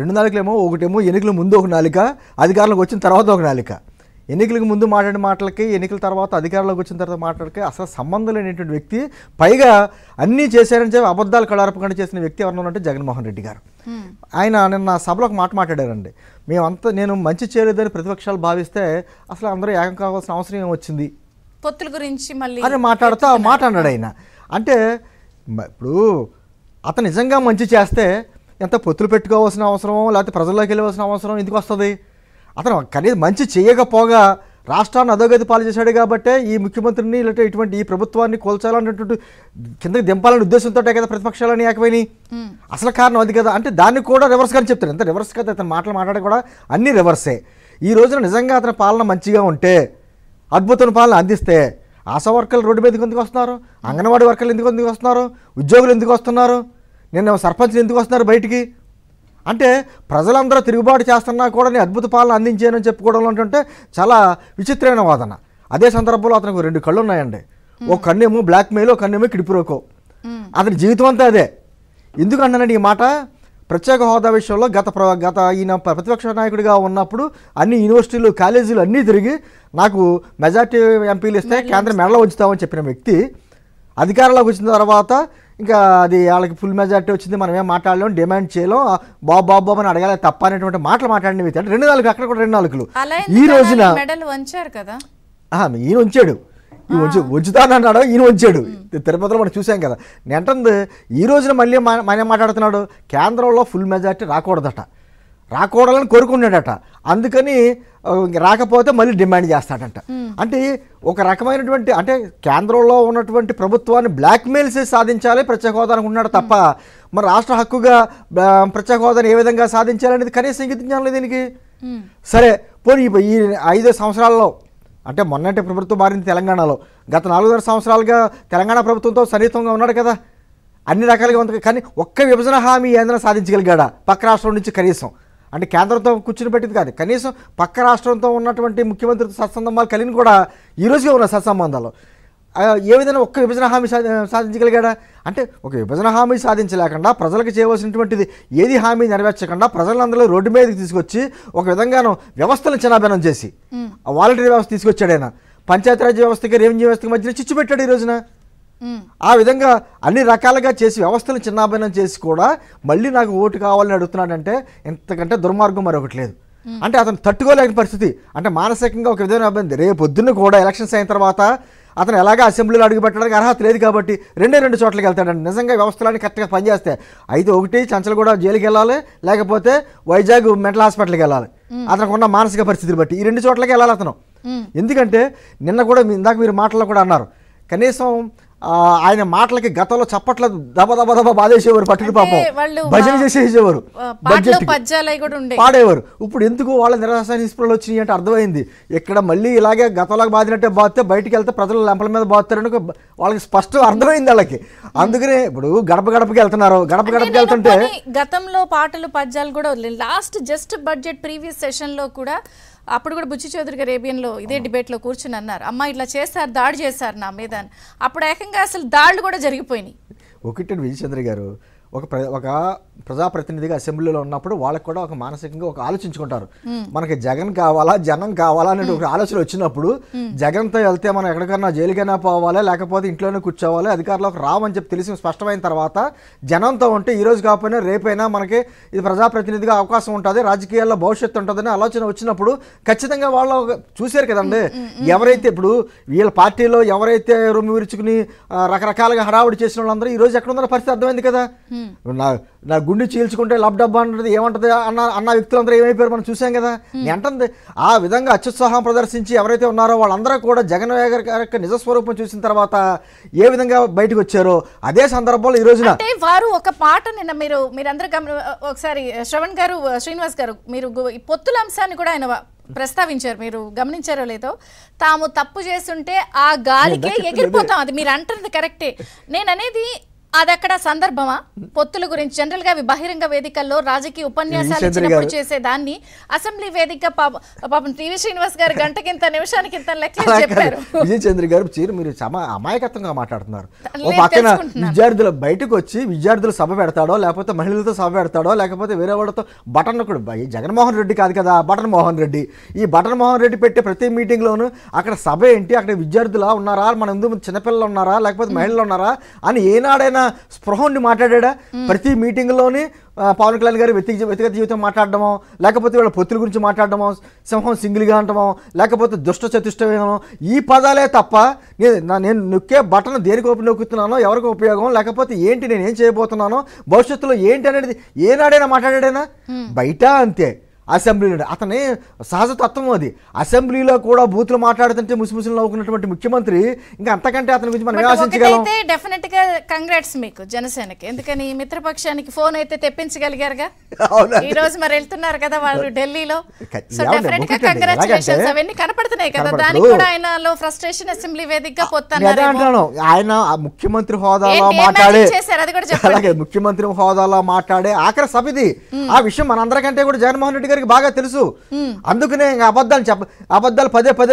రెండు నాలుగులేమో ఒకటేమో ఎన్నికల ముందు ఒక నాలిక అధికారంలోకి వచ్చిన తర్వాత ఒక నాలిక ఎన్నికలకు ముందు మాట్లాడిన మాటలకి ఎన్నికల తర్వాత అధికారంలోకి వచ్చిన తర్వాత మాట్లాడక అసలు సంబంధం లేనటువంటి వ్యక్తి పైగా అన్నీ చేశారని చెప్పి అబద్ధాలు కళారపకుండా చేసిన వ్యక్తి ఎవరన్నా అంటే జగన్మోహన్ రెడ్డి గారు ఆయన నిన్న సభలో ఒక మాట మాట్లాడారండి మేమంతా నేను మంచి చేయలేదని ప్రతిపక్షాలు భావిస్తే అసలు అందరూ ఏకం కావాల్సిన అవసరం ఏమొచ్చింది పొత్తుల గురించి మళ్ళీ అని మాట్లాడుతూ మాట అన్నాడు ఆయన అంటే ఇప్పుడు అతను నిజంగా మంచి చేస్తే ఎంత పొత్తులు పెట్టుకోవాల్సిన అవసరం లేకపోతే ప్రజల్లోకి వెళ్ళవలసిన అవసరం ఎందుకు వస్తుంది అతను కనీసం మంచి చేయకపోగా రాష్ట్రాన్ని అధోగతి పాలు చేశాడు కాబట్టే ఈ ముఖ్యమంత్రిని లేకపోతే ఇటువంటి ఈ ప్రభుత్వాన్ని కోల్చాలన్నటువంటి కిందకి దింపాలనే ఉద్దేశంతో కదా ప్రతిపక్షాలని ఏకమైన అసలు కారణం అది కదా అంటే దాన్ని కూడా రివర్స్ కానీ చెప్తారు ఎంత రివర్స్ కదా అతను మాటలు మాట్లాడే కూడా అన్ని రివర్సే ఈ రోజున నిజంగా అతని పాలన మంచిగా ఉంటే అద్భుతమైన పాలన అందిస్తే ఆశా వర్కర్లు రోడ్డు మీద ఎందుకు వస్తున్నారు అంగన్వాడీ వర్కర్లు ఎందుకు ఎందుకు వస్తున్నారు ఉద్యోగులు ఎందుకు వస్తున్నారు నిన్న సర్పంచ్లు ఎందుకు వస్తున్నారు బయటికి అంటే ప్రజలందరూ తిరుగుబాటు చేస్తున్నా కూడా నేను అద్భుత పాలన అందించానని చెప్పుకోవడం అంటే చాలా విచిత్రమైన వాదన అదే సందర్భంలో అతనికి రెండు కళ్ళు ఉన్నాయండి ఓ కన్నేమో బ్లాక్ మెయిల్ కన్నేమో కిడిపిరోకో అతని జీవితం అంతా అదే ఎందుకంటానండి ఈ మాట ప్రత్యేక హోదా విషయంలో గత ప్ర గత ఈయన ప్రతిపక్ష నాయకుడిగా ఉన్నప్పుడు అన్ని యూనివర్సిటీలు కాలేజీలు అన్నీ తిరిగి నాకు మెజార్టీ ఎంపీలు ఇస్తే కేంద్రం మెడలో ఉంచుతామని చెప్పిన వ్యక్తి అధికారంలోకి వచ్చిన తర్వాత ఇంకా అది వాళ్ళకి ఫుల్ మెజార్టీ వచ్చింది మనం ఏం మాట్లాడలేం డిమాండ్ చేయలేం బాబు బాబు బాబు అని అడగాలి తప్ప అనేటువంటి మాటలు మాట్లాడినవి అంటే రెండు నాలుగు అక్కడ కూడా రెండు నాలుగులు ఈ రోజున కదా ఈయన ఉంచాడు ఈ వంచు వంచుతానన్నాడు ఈయన వచ్చాడు తిరుపతిలో మనం చూసాం కదా నెంటుంది ఈ రోజున మళ్ళీ మన మాట్లాడుతున్నాడు కేంద్రంలో ఫుల్ మెజార్టీ రాకూడదట రాకూడాలని కోరుకున్నాడట అందుకని రాకపోతే మళ్ళీ డిమాండ్ చేస్తాడంట అంటే ఒక రకమైనటువంటి అంటే కేంద్రంలో ఉన్నటువంటి ప్రభుత్వాన్ని బ్లాక్మెయిల్ చేసి సాధించాలి ప్రత్యేక హోదా అనుకున్నాడు తప్ప మరి రాష్ట్ర హక్కుగా ప్రత్యేక హోదాను ఏ విధంగా సాధించాలి అనేది కనీసం ఇంగితం దీనికి సరే పోనీ ఈ ఐదు సంవత్సరాల్లో అంటే మొన్నటి ప్రభుత్వం మారింది తెలంగాణలో గత నాలుగున్నర సంవత్సరాలుగా తెలంగాణ ప్రభుత్వంతో సన్నిహితంగా ఉన్నాడు కదా అన్ని రకాలుగా ఉంది కానీ ఒక్క విభజన హామీ ఏదైనా సాధించగలిగాడా పక్క రాష్ట్రం నుంచి కనీసం అంటే కేంద్రంతో కూర్చుని పెట్టింది కాదు కనీసం పక్క రాష్ట్రంతో ఉన్నటువంటి ముఖ్యమంత్రితో సత్సంబంధాలు కలిగిన కూడా ఈరోజుగా ఉన్న సత్సంబంధాలు ఏ విధంగా ఒక్క విభజన హామీ సాధించగలిగాడా అంటే ఒక విభజన హామీ సాధించలేకుండా ప్రజలకు చేయవలసినటువంటిది ఏది హామీ నెరవేర్చకుండా ప్రజలందరూ రోడ్డు మీదకి తీసుకొచ్చి ఒక విధంగాను వ్యవస్థలు చనాభనం చేసి వాలంటీర్ వ్యవస్థ తీసుకొచ్చాడైనా పంచాయతీరాజ్ వ్యవస్థకి రెవెన్యూ వ్యవస్థకి మధ్యన చిచ్చు పెట్టాడు ఈ రోజున ఆ విధంగా అన్ని రకాలుగా చేసి వ్యవస్థలు చిన్నాభిన్నం చేసి కూడా మళ్ళీ నాకు ఓటు కావాలని అడుగుతున్నాడంటే ఇంతకంటే దుర్మార్గం మరొకటి లేదు అంటే అతను తట్టుకోలేని పరిస్థితి అంటే మానసికంగా ఒక విధమైన ఇబ్బంది రేపు పొద్దున్న కూడా ఎలక్షన్స్ అయిన తర్వాత అతను ఎలాగా అసెంబ్లీలో అడుగుపెట్టడానికి అర్హత లేదు కాబట్టి రెండే రెండు చోట్లకి వెళ్తాడండి నిజంగా వ్యవస్థలన్నీ కరెక్ట్గా పనిచేస్తే అయితే ఒకటి చంచలగూడ జైలుకి వెళ్ళాలి లేకపోతే వైజాగ్ మెంటల్ హాస్పిటల్కి వెళ్ళాలి అతనికి ఉన్న మానసిక పరిస్థితిని బట్టి ఈ రెండు చోట్లకి వెళ్ళాలి అతను ఎందుకంటే నిన్న కూడా ఇందాక మీరు మాటల్లో కూడా అన్నారు కనీసం ఆయన మాటలకి గతంలో చప్పట్ల దబ దబ దబ బాధేసేవారు పట్టుకు పాపం భజన చేసేసేవారు పాడేవారు ఇప్పుడు ఎందుకు వాళ్ళ నిరాశ నిస్పృహలు వచ్చినాయి అంటే అర్థమైంది ఇక్కడ మళ్ళీ ఇలాగే గతంలో బాధినట్టే బాధితే బయటికి వెళ్తే ప్రజలు లెంపల మీద బాధతారని వాళ్ళకి స్పష్టం అర్థమైంది వాళ్ళకి అందుకనే ఇప్పుడు గడప గడపకి వెళ్తున్నారు గడప గడపకి వెళ్తుంటే గతంలో పాటలు పద్యాలు కూడా last just budget previous session లో కూడా అప్పుడు కూడా బుచ్చి చౌదరి గారు ఏబిఎన్లో ఇదే డిబేట్లో కూర్చుని అన్నారు అమ్మ ఇట్లా చేస్తారు దాడి చేశారు నా మీద అప్పుడు ఏకంగా అసలు దాడులు కూడా జరిగిపోయినాయి ఒకటి విజయచంద్ర గారు ఒక ఒక ప్రజాప్రతినిధిగా అసెంబ్లీలో ఉన్నప్పుడు వాళ్ళకి కూడా ఒక మానసికంగా ఒక ఆలోచించుకుంటారు మనకి జగన్ కావాలా జనం కావాలా అనే ఒక ఆలోచన వచ్చినప్పుడు జగన్తో వెళ్తే మనం ఎక్కడికన్నా జైలుకైనా పోవాలా లేకపోతే ఇంట్లోనే కూర్చోవాలి అధికారులకు రావని చెప్పి తెలిసి స్పష్టమైన తర్వాత జనంతో ఉంటే ఈ రోజు కాకపోయినా రేపైనా మనకి ఇది ప్రజాప్రతినిధిగా అవకాశం ఉంటుంది రాజకీయాల్లో భవిష్యత్తు ఉంటుందనే ఆలోచన వచ్చినప్పుడు ఖచ్చితంగా వాళ్ళు చూశారు కదండి ఎవరైతే ఇప్పుడు వీళ్ళ పార్టీలో ఎవరైతే రొమ్మి విరుచుకుని రకరకాలుగా హడావుడి చేసిన వాళ్ళందరూ ఈ రోజు ఎక్కడ ఉన్నారో పరిస్థితి అర్థమైంది కదా నా నా గుండె చీల్చుకుంటే లబ్ డబ్బా అన్నది ఏమంటది అన్న అన్న వ్యక్తులందరూ ఏమైపోయారు మనం చూసాం కదా ఏంటంది ఆ విధంగా అత్యుత్సాహం ప్రదర్శించి ఎవరైతే ఉన్నారో వాళ్ళందరూ కూడా జగన్ గారి యొక్క నిజస్వరూపం చూసిన తర్వాత ఏ విధంగా బయటకు వచ్చారో అదే సందర్భంలో ఈ రోజున వారు ఒక పాట నిన్న మీరు మీరందరూ గమని ఒకసారి శ్రవణ్ గారు శ్రీనివాస్ గారు మీరు పొత్తుల అంశాన్ని కూడా ఆయన ప్రస్తావించారు మీరు గమనించారో లేదో తాము తప్పు చేస్తుంటే ఆ గాలికే ఎగిరిపోతాం అది మీరు అంటున్నది కరెక్టే నేను అనేది అదక్కడ సందర్భమా పొత్తుల గురించి జనరల్ గా అవి బహిరంగ వేదికల్లో రాజకీయ ఉపన్యాసాలు చేసేదాన్ని చేసే దాన్ని అసెంబ్లీ వేదిక పాపం టీవీ శ్రీనివాస్ గారు గంటకి ఇంత నిమిషానికి ఇంత లెక్కలు చెప్పారు విజయచంద్ర గారు చీరు మీరు అమాయకత్వంగా మాట్లాడుతున్నారు ఓ పక్కన విద్యార్థులు బయటకు వచ్చి విద్యార్థులు సభ పెడతాడో లేకపోతే మహిళలతో సభ పెడతాడో లేకపోతే వేరే వాళ్ళతో బటన్ ఒకడు జగన్మోహన్ రెడ్డి కాదు కదా బటన్ మోహన్ రెడ్డి ఈ బటన్ మోహన్ రెడ్డి పెట్టే ప్రతి మీటింగ్ లోను అక్కడ సభ ఏంటి అక్కడ విద్యార్థులా ఉన్నారా మన ముందు చిన్నపిల్లలు ఉన్నారా లేకపోతే మహిళలు ఉన్నారా అని ఏనాడైనా స్పృహ ఉండి మాట్లాడా ప్రతి మీటింగ్లోనే పవన్ కళ్యాణ్ గారి వ్యక్తిగత వ్యక్తిగత జీవితం మాట్లాడడమో లేకపోతే వాళ్ళ పొత్తుల గురించి మాట్లాడడం సింహం సింగిల్గా అంటమో లేకపోతే దుష్ట చతుష్టమేమో ఈ పదాలే తప్ప నేను నేను నొక్కే బటన్ దేనికి ఉపయోగ నొక్కుతున్నానో ఎవరికి ఉపయోగం లేకపోతే ఏంటి నేను ఏం చేయబోతున్నానో భవిష్యత్తులో ఏంటి అనేది ఏనాడైనా మాట్లాడాడైనా బయట అంతే లీడర్ అతని సహజతత్వం అది అసెంబ్లీలో కూడా బూతులు మాట్లాడుతుంటే ముసిముసులు నవ్వుకున్నటువంటి ముఖ్యమంత్రి ఇంకా అంతకంటే అతని గురించి మనం ఆశించగలం డెఫినెట్ గా కంగ్రాట్స్ మీకు జనసేనకి ఎందుకని మిత్రపక్షానికి ఫోన్ అయితే తెప్పించగలిగారుగా ఈ రోజు మరి వెళ్తున్నారు కదా వాళ్ళు ఢిల్లీలో అవన్నీ కనపడుతున్నాయి కదా దానికి కూడా ఆయనలో ఫ్రస్ట్రేషన్ అసెంబ్లీ వేదికగా పోతున్నారు ఆయన ముఖ్యమంత్రి హోదాలో మాట్లాడే అలాగే ముఖ్యమంత్రి హోదాలో మాట్లాడే ఆఖరి సభ ఇది ఆ విషయం మనందరికంటే కూడా జగన్మోహన్ రెడ్డి గారు అందరికి బాగా తెలుసు అందుకనే ఇంకా అబద్ధాలు చెప్ప అబద్ధాలు పదే పదే